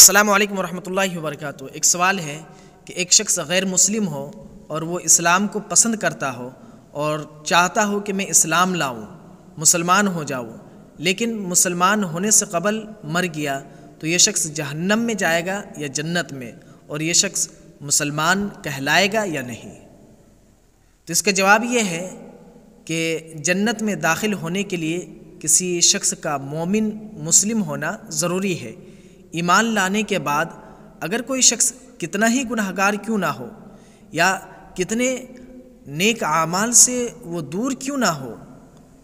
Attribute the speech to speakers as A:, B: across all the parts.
A: अल्लाम वरहमल वर्क एक सवाल है कि एक शख्स गैर मुस्लिम हो और वो इस्लाम को पसंद करता हो और चाहता हो कि मैं इस्लाम लाऊं मुसलमान हो जाऊं लेकिन मुसलमान होने से कबल मर गया तो ये शख्स जहन्नम में जाएगा या जन्नत में और ये शख्स मुसलमान कहलाएगा या नहीं तो इसका जवाब ये है कि जन्नत में दाखिल होने के लिए किसी शख्स का मोमिन मुस्लिम होना ज़रूरी है ईमान लाने के बाद अगर कोई शख्स कितना ही गुनहगार क्यों ना हो या कितने नेक आमाल से वो दूर क्यों ना हो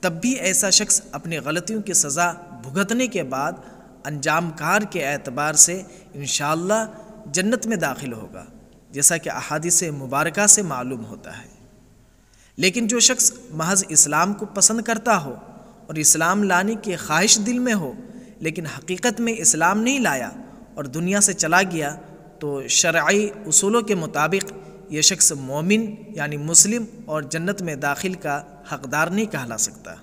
A: तब भी ऐसा शख्स अपनी गलतियों की सज़ा भुगतने के बाद अंजाम कार के एतबार से इन जन्नत में दाखिल होगा जैसा कि अहादिस मुबारक से मालूम होता है लेकिन जो शख्स महज इस्लाम को पसंद करता हो और इस्लाम लाने की ख्वाहिश दिल में हो लेकिन हकीकत में इस्लाम नहीं लाया और दुनिया से चला गया तो शराई असूलों के मुताबिक ये शख्स मोमिन यानी मुस्लिम और जन्नत में दाखिल का हकदार नहीं कहला सकता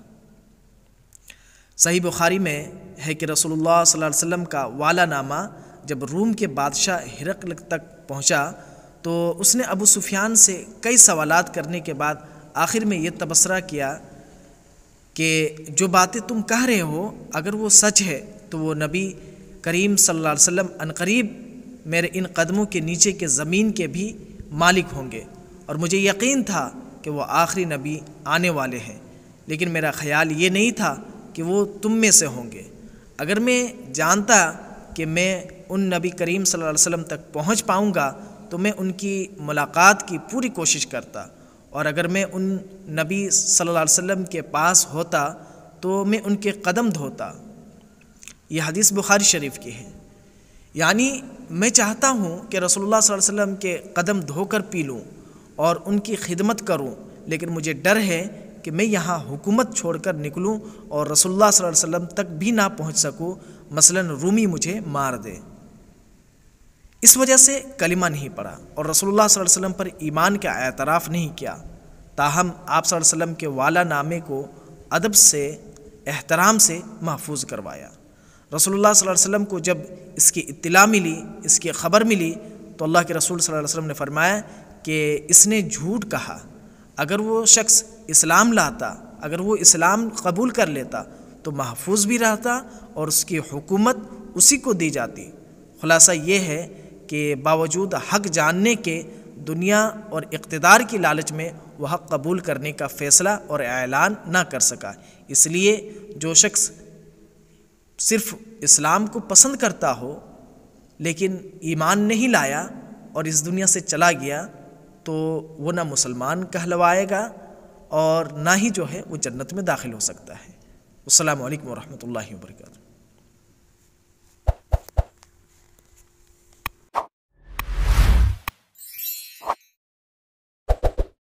A: सही बुखारी में है कि रसोल्ला वसम का वाला नामा जब रूम के बादशाह हिरकल तक पहुँचा तो उसने अबू सुफियान से कई सवालात करने के बाद आखिर में ये तबसरा किया कि जो बातें तुम कह रहे हो अगर वो सच है तो वो नबी करीम सल्लल्लाहु अलैहि वसल्लम अनकरीब मेरे इन कदमों के नीचे के ज़मीन के भी मालिक होंगे और मुझे यकीन था कि वो आखिरी नबी आने वाले हैं लेकिन मेरा ख्याल ये नहीं था कि वो तुम में से होंगे अगर मैं जानता कि मैं उन नबी करीम सल्लल्लाहु अलैहि वसल्लम तक पहुंच पाऊँगा तो मैं उनकी मुलाकात की पूरी कोशिश करता और अगर मैं उन नबी सल्लल्लाहु अलैहि वसल्लम के पास होता तो मैं उनके कदम धोता यह हदीस बुखारी शरीफ की है यानी मैं चाहता हूँ कि रसोल्ला वसम के कदम धोकर पी लूँ और उनकी खिदमत करूँ लेकिन मुझे डर है कि मैं यहाँ हुकूमत छोड़कर निकलूँ और रसोल्ला वसम तक भी ना पहुँच सकूँ मसलन रूमी मुझे मार दे इस वजह से कलिमा नहीं पढ़ा और रसोल्ला वसम पर ईमान का एतराफ़ नहीं किया ताहम आप वसम के वाला नामे को अदब से एहतराम से महफूज करवाया रसोल्ला वसम को जब इसकी इतला मिली इसकी ख़बर मिली तो अल्लाह के रसूल वसम ने फरमाया कि इसने झूठ कहा अगर वो शख्स इस्लाम लाता अगर वो इस्लाम कबूल कर लेता तो महफूज भी रहता और उसकी हुकूमत उसी को दी जाती खुलासा ये है के बावजूद हक जानने के दुनिया और इकतदार की लालच में वह हक कबूल करने का फ़ैसला और ऐलान ना कर सका इसलिए जो शख्स सिर्फ इस्लाम को पसंद करता हो लेकिन ईमान नहीं लाया और इस दुनिया से चला गया तो वो ना मुसलमान कहलवाएगा और ना ही जो है वो जन्नत में दाखिल हो सकता है अल्लाम वरहमल वर्का